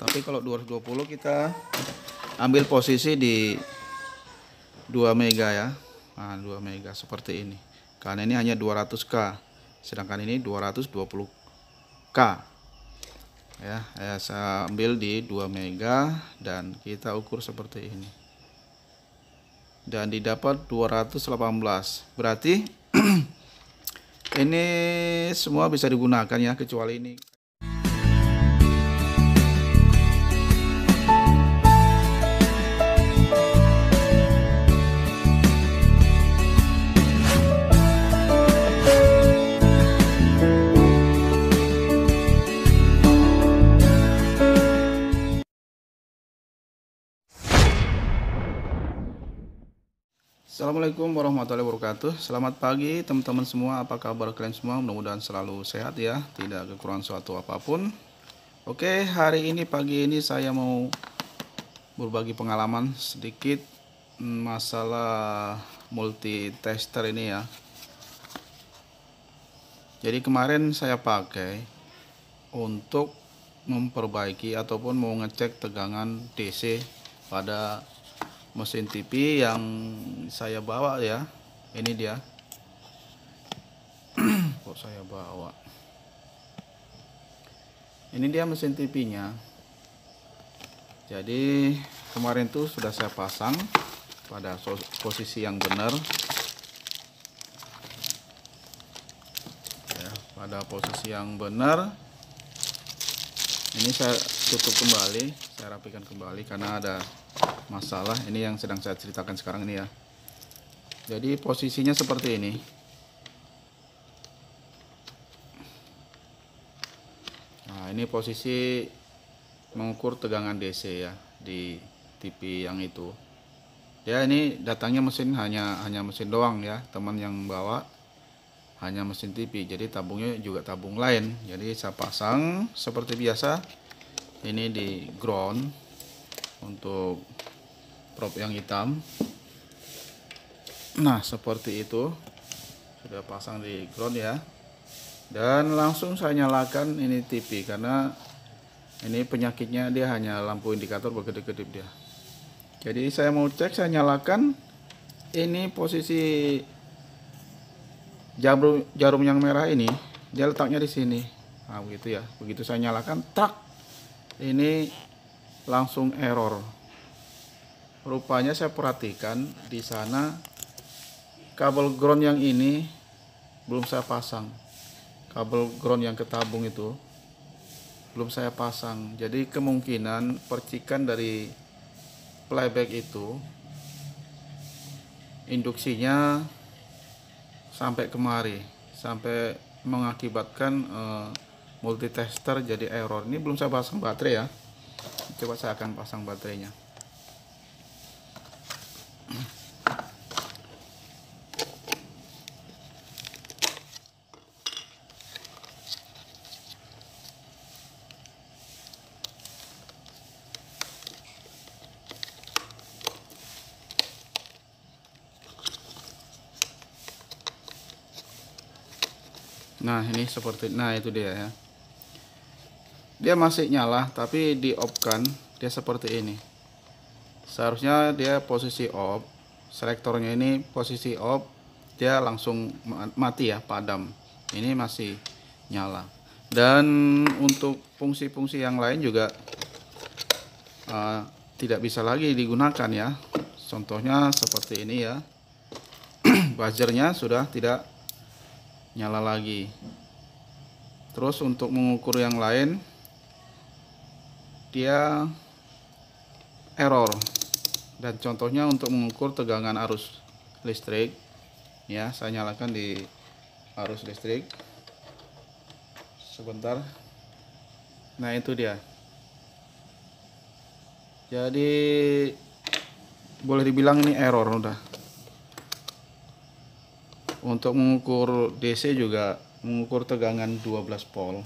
tapi kalau 220 kita ambil posisi di 2 mega ya nah, 2 mega seperti ini karena ini hanya 200k sedangkan ini 220k ya, ya saya ambil di 2 mega dan kita ukur seperti ini dan didapat 218 berarti ini semua bisa digunakan ya kecuali ini Assalamualaikum warahmatullahi wabarakatuh Selamat pagi teman-teman semua Apa kabar kalian semua Mudah-mudahan selalu sehat ya Tidak kekurangan suatu apapun Oke hari ini pagi ini saya mau Berbagi pengalaman sedikit hmm, Masalah multitester ini ya Jadi kemarin saya pakai Untuk memperbaiki ataupun mau ngecek tegangan DC pada mesin TV yang saya bawa ya ini dia kok saya bawa ini dia mesin TV nya jadi kemarin tuh sudah saya pasang pada posisi yang benar ya, pada posisi yang benar ini saya tutup kembali saya rapikan kembali karena ada masalah ini yang sedang saya ceritakan sekarang ini ya jadi posisinya seperti ini nah ini posisi mengukur tegangan DC ya di TV yang itu ya ini datangnya mesin hanya hanya mesin doang ya teman yang bawa hanya mesin TV jadi tabungnya juga tabung lain jadi saya pasang seperti biasa ini di ground untuk prop yang hitam nah seperti itu sudah pasang di ground ya dan langsung saya nyalakan ini TV karena ini penyakitnya dia hanya lampu indikator berkedip-kedip dia jadi saya mau cek saya nyalakan ini posisi jarum jarum yang merah ini dia letaknya di sini nah begitu ya begitu saya nyalakan tak ini langsung error rupanya saya perhatikan di sana kabel ground yang ini belum saya pasang kabel ground yang ketabung itu belum saya pasang jadi kemungkinan percikan dari playback itu induksinya sampai kemari sampai mengakibatkan eh, multitester jadi error ini belum saya pasang baterai ya coba saya akan pasang baterainya Nah, ini seperti nah itu dia ya dia masih nyala tapi di off kan dia seperti ini seharusnya dia posisi off selektornya ini posisi off dia langsung mati ya padam ini masih nyala dan untuk fungsi-fungsi yang lain juga uh, tidak bisa lagi digunakan ya contohnya seperti ini ya buzzernya sudah tidak nyala lagi terus untuk mengukur yang lain dia error dan contohnya untuk mengukur tegangan arus listrik ya saya nyalakan di arus listrik sebentar nah itu dia jadi boleh dibilang ini error udah untuk mengukur DC juga mengukur tegangan 12 volt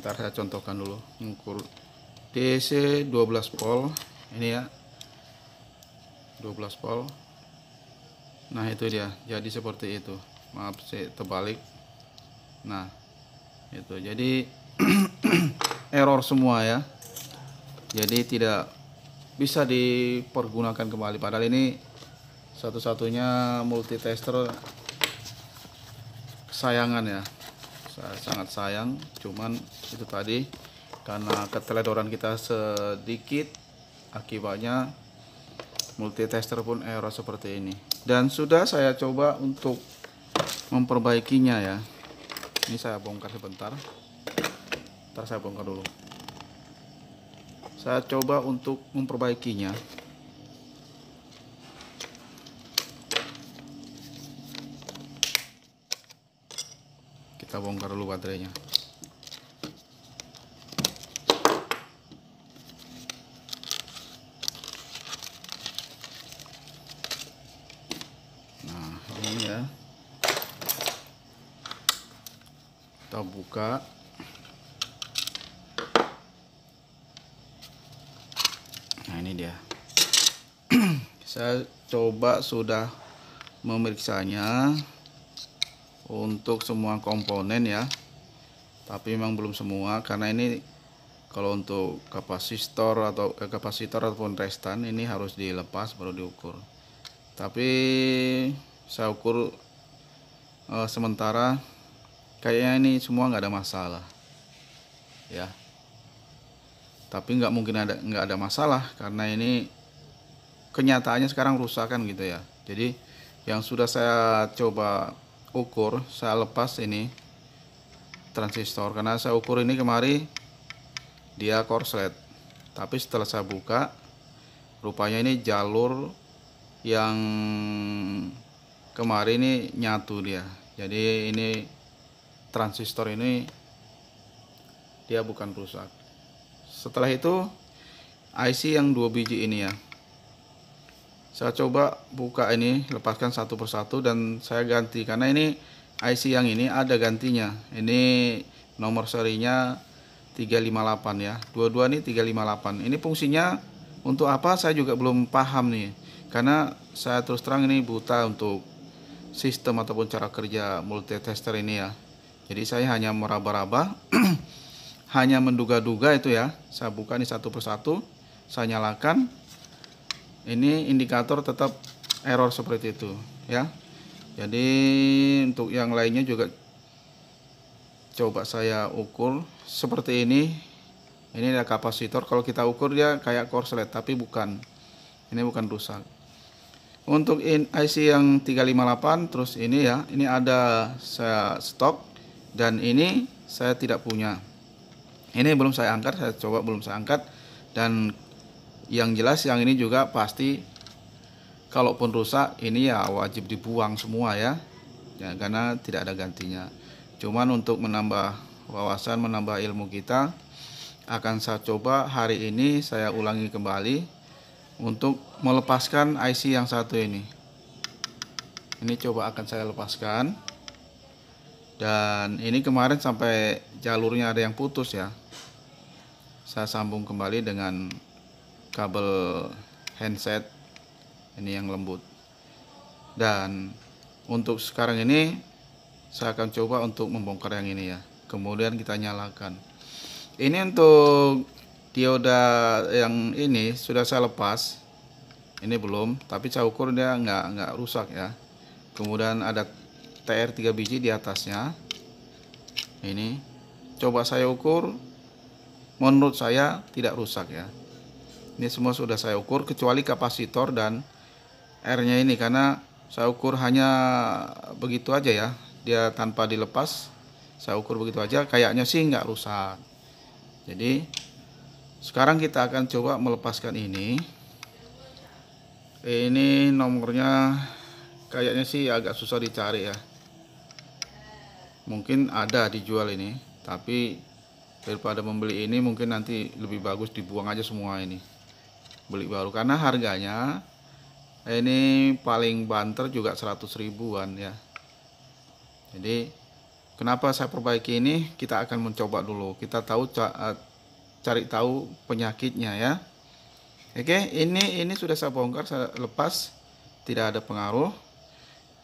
ntar saya contohkan dulu mengukur DC 12 volt ini ya 12 volt nah itu dia jadi seperti itu maaf saya terbalik nah itu jadi error semua ya jadi tidak bisa dipergunakan kembali padahal ini satu-satunya multitester kesayangan ya sangat sayang cuman itu tadi karena keteledoran kita sedikit akibatnya multitester pun error seperti ini dan sudah saya coba untuk memperbaikinya ya ini saya bongkar sebentar ntar saya bongkar dulu saya coba untuk memperbaikinya bongkar dulu baterainya nah ini ya kita buka nah ini dia saya coba sudah memeriksanya untuk semua komponen ya tapi memang belum semua karena ini kalau untuk kapasitor atau eh, kapasitor ataupun restan ini harus dilepas baru diukur tapi saya ukur eh, sementara kayaknya ini semua nggak ada masalah ya tapi nggak mungkin ada nggak ada masalah karena ini kenyataannya sekarang rusak kan gitu ya jadi yang sudah saya coba ukur saya lepas ini transistor karena saya ukur ini kemari dia korslet tapi setelah saya buka rupanya ini jalur yang kemarin ini nyatu dia jadi ini transistor ini dia bukan rusak setelah itu IC yang dua biji ini ya saya coba buka ini lepaskan satu persatu dan saya ganti karena ini IC yang ini ada gantinya ini nomor serinya 358 ya 22 ini 358 ini fungsinya untuk apa saya juga belum paham nih karena saya terus terang ini buta untuk sistem ataupun cara kerja multitester ini ya jadi saya hanya meraba-raba hanya menduga-duga itu ya saya buka ini satu persatu saya nyalakan ini indikator tetap error seperti itu ya jadi untuk yang lainnya juga coba saya ukur seperti ini ini ada kapasitor kalau kita ukur dia kayak korslet tapi bukan ini bukan rusak untuk IC yang 358 terus ini ya ini ada saya stok dan ini saya tidak punya ini belum saya angkat saya coba belum saya angkat dan yang jelas yang ini juga pasti kalaupun rusak ini ya wajib dibuang semua ya ya karena tidak ada gantinya cuman untuk menambah wawasan menambah ilmu kita akan saya coba hari ini saya ulangi kembali untuk melepaskan IC yang satu ini ini coba akan saya lepaskan dan ini kemarin sampai jalurnya ada yang putus ya saya sambung kembali dengan kabel handset ini yang lembut dan untuk sekarang ini saya akan coba untuk membongkar yang ini ya kemudian kita nyalakan ini untuk dioda yang ini sudah saya lepas ini belum tapi saya ukur dia nggak nggak rusak ya kemudian ada TR 3 biji di atasnya ini coba saya ukur menurut saya tidak rusak ya ini semua sudah saya ukur kecuali kapasitor dan R nya ini karena saya ukur hanya begitu aja ya dia tanpa dilepas saya ukur begitu aja kayaknya sih nggak rusak jadi sekarang kita akan coba melepaskan ini ini nomornya kayaknya sih agak susah dicari ya mungkin ada dijual ini tapi daripada membeli ini mungkin nanti lebih bagus dibuang aja semua ini beli baru karena harganya ini paling banter juga 100 ribuan ya jadi kenapa saya perbaiki ini kita akan mencoba dulu kita tahu eh, cari tahu penyakitnya ya Oke ini ini sudah saya bongkar saya lepas tidak ada pengaruh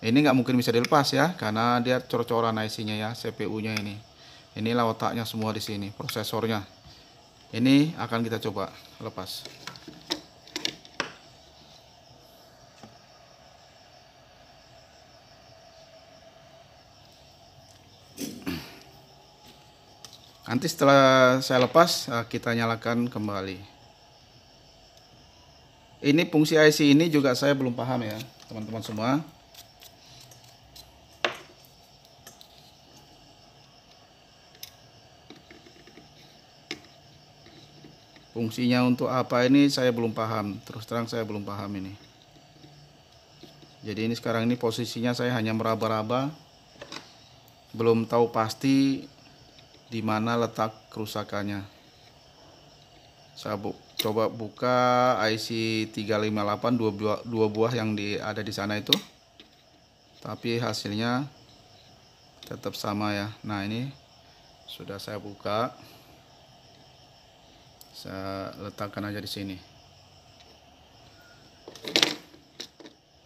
ini nggak mungkin bisa dilepas ya karena dia cor-coran IC-nya ya CPU nya ini inilah otaknya semua di sini prosesornya ini akan kita coba lepas Nanti setelah saya lepas eh, kita nyalakan kembali. Ini fungsi IC ini juga saya belum paham ya, teman-teman semua. Fungsinya untuk apa ini saya belum paham. Terus terang saya belum paham ini. Jadi ini sekarang ini posisinya saya hanya meraba-raba. Belum tahu pasti di mana letak kerusakannya. Saya coba buka IC 358 dua buah, dua buah yang di ada di sana itu. Tapi hasilnya tetap sama ya. Nah, ini sudah saya buka. Saya letakkan aja di sini.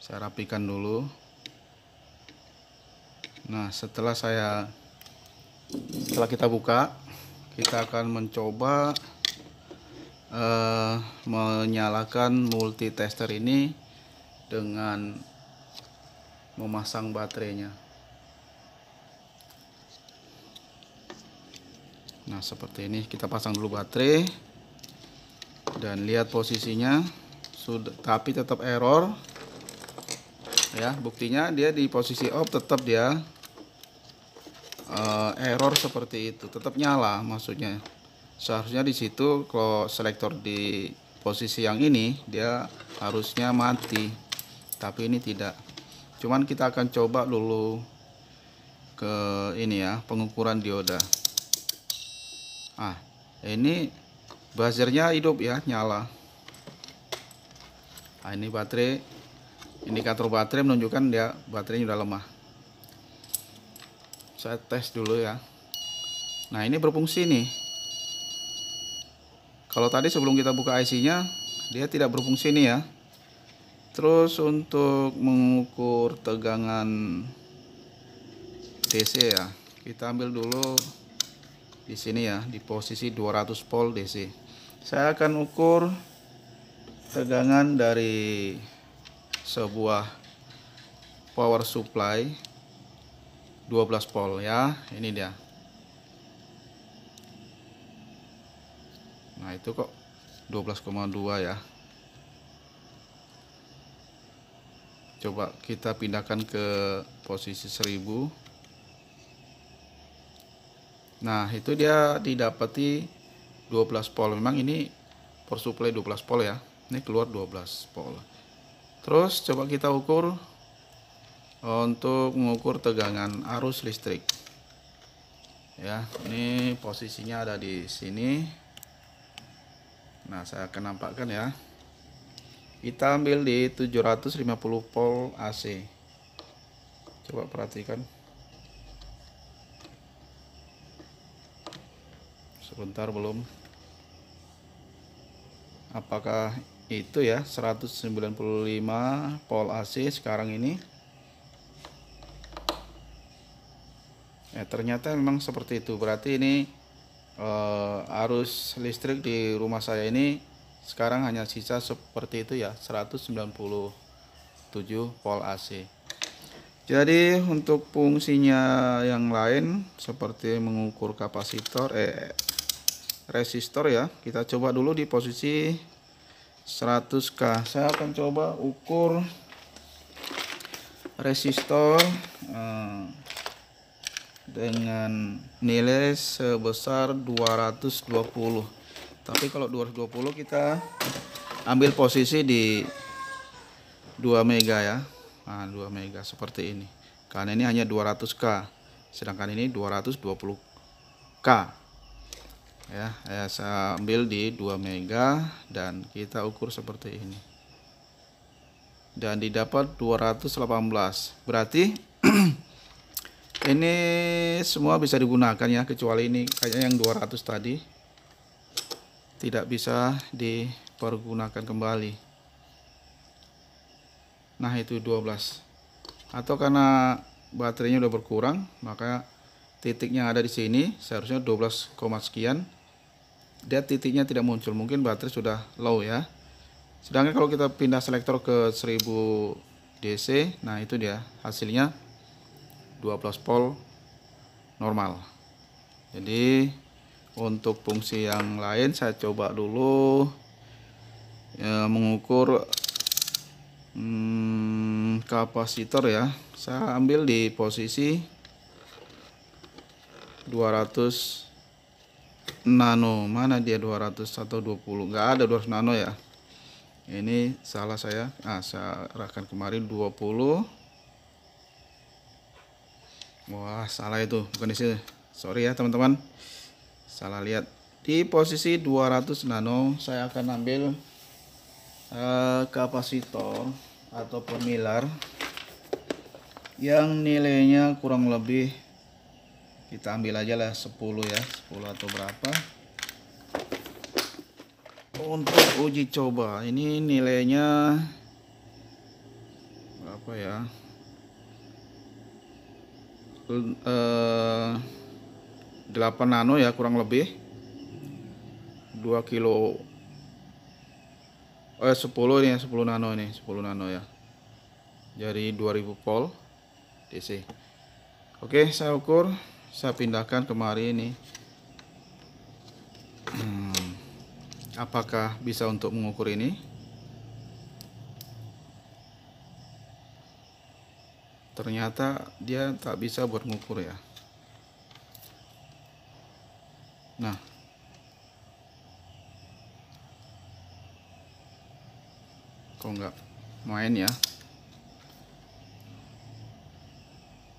Saya rapikan dulu. Nah, setelah saya setelah kita buka kita akan mencoba uh, menyalakan multitester ini dengan memasang baterainya nah seperti ini kita pasang dulu baterai dan lihat posisinya sudah tapi tetap error ya buktinya dia di posisi off tetap dia uh, error seperti itu tetap nyala maksudnya seharusnya di situ kalau selektor di posisi yang ini dia harusnya mati tapi ini tidak cuman kita akan coba dulu ke ini ya pengukuran dioda ah ini buzzernya hidup ya nyala nah, ini baterai indikator baterai menunjukkan dia baterainya sudah lemah saya tes dulu ya nah ini berfungsi nih kalau tadi sebelum kita buka IC nya dia tidak berfungsi nih ya terus untuk mengukur tegangan DC ya kita ambil dulu di sini ya di posisi 200 volt DC saya akan ukur tegangan dari sebuah power supply 12 volt ya ini dia nah itu kok 12,2 ya coba kita pindahkan ke posisi 1000 nah itu dia didapati 12 volt memang ini per supply 12 volt ya ini keluar 12 volt terus coba kita ukur untuk mengukur tegangan arus listrik ya ini posisinya ada di sini nah saya akan nampakkan ya kita ambil di 750 volt AC coba perhatikan sebentar belum apakah itu ya 195 volt AC sekarang ini ya ternyata memang seperti itu berarti ini e, arus listrik di rumah saya ini sekarang hanya sisa seperti itu ya 197 volt AC jadi untuk fungsinya yang lain seperti mengukur kapasitor eh resistor ya kita coba dulu di posisi 100k saya akan coba ukur resistor eh, dengan nilai sebesar 220 tapi kalau 220 kita ambil posisi di 2 mega ya nah, 2 mega seperti ini karena ini hanya 200k sedangkan ini 220k ya, ya saya ambil di 2 mega dan kita ukur seperti ini dan didapat 218 berarti ini semua bisa digunakan ya kecuali ini kayaknya yang 200 tadi tidak bisa dipergunakan kembali nah itu 12 atau karena baterainya udah berkurang maka titiknya ada di sini seharusnya 12, sekian dia titiknya tidak muncul mungkin baterai sudah low ya sedangkan kalau kita pindah selektor ke 1000 DC nah itu dia hasilnya 12 volt normal jadi untuk fungsi yang lain saya coba dulu ya, mengukur hmm, kapasitor ya saya ambil di posisi 200 nano mana dia 200 atau 20 enggak ada 200 nano ya ini salah saya ah saya arahkan kemarin 20 wah salah itu bukan di sini sorry ya teman-teman salah lihat di posisi 200 nano saya akan ambil uh, kapasitor atau pemilar yang nilainya kurang lebih kita ambil aja lah 10 ya 10 atau berapa untuk uji coba ini nilainya berapa ya 8 eh, nano ya kurang lebih 2 kilo eh 10 ini ya 10 nano ini 10 nano ya jadi 2000 volt DC oke saya ukur saya pindahkan kemari ini hmm, apakah bisa untuk mengukur ini ternyata dia tak bisa buat ngukur ya nah kok nggak main ya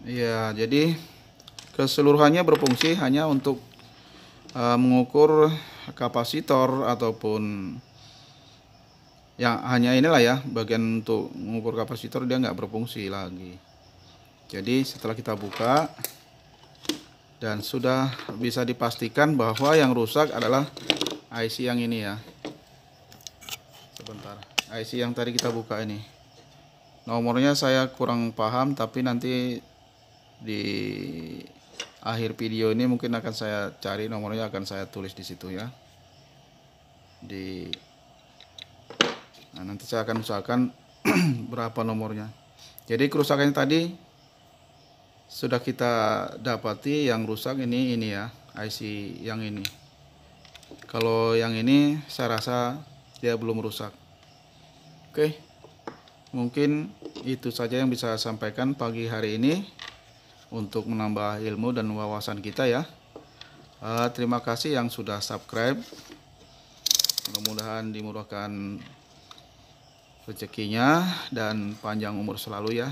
Iya, jadi keseluruhannya berfungsi hanya untuk uh, mengukur kapasitor ataupun yang hanya inilah ya bagian untuk mengukur kapasitor dia nggak berfungsi lagi jadi setelah kita buka dan sudah bisa dipastikan bahwa yang rusak adalah IC yang ini ya sebentar IC yang tadi kita buka ini nomornya saya kurang paham tapi nanti di akhir video ini mungkin akan saya cari nomornya akan saya tulis di situ ya di nah, nanti saya akan usahakan berapa nomornya jadi kerusakannya tadi sudah kita dapati yang rusak ini ini ya IC yang ini kalau yang ini saya rasa dia belum rusak oke mungkin itu saja yang bisa saya sampaikan pagi hari ini untuk menambah ilmu dan wawasan kita ya uh, terima kasih yang sudah subscribe mudah-mudahan dimurahkan rezekinya dan panjang umur selalu ya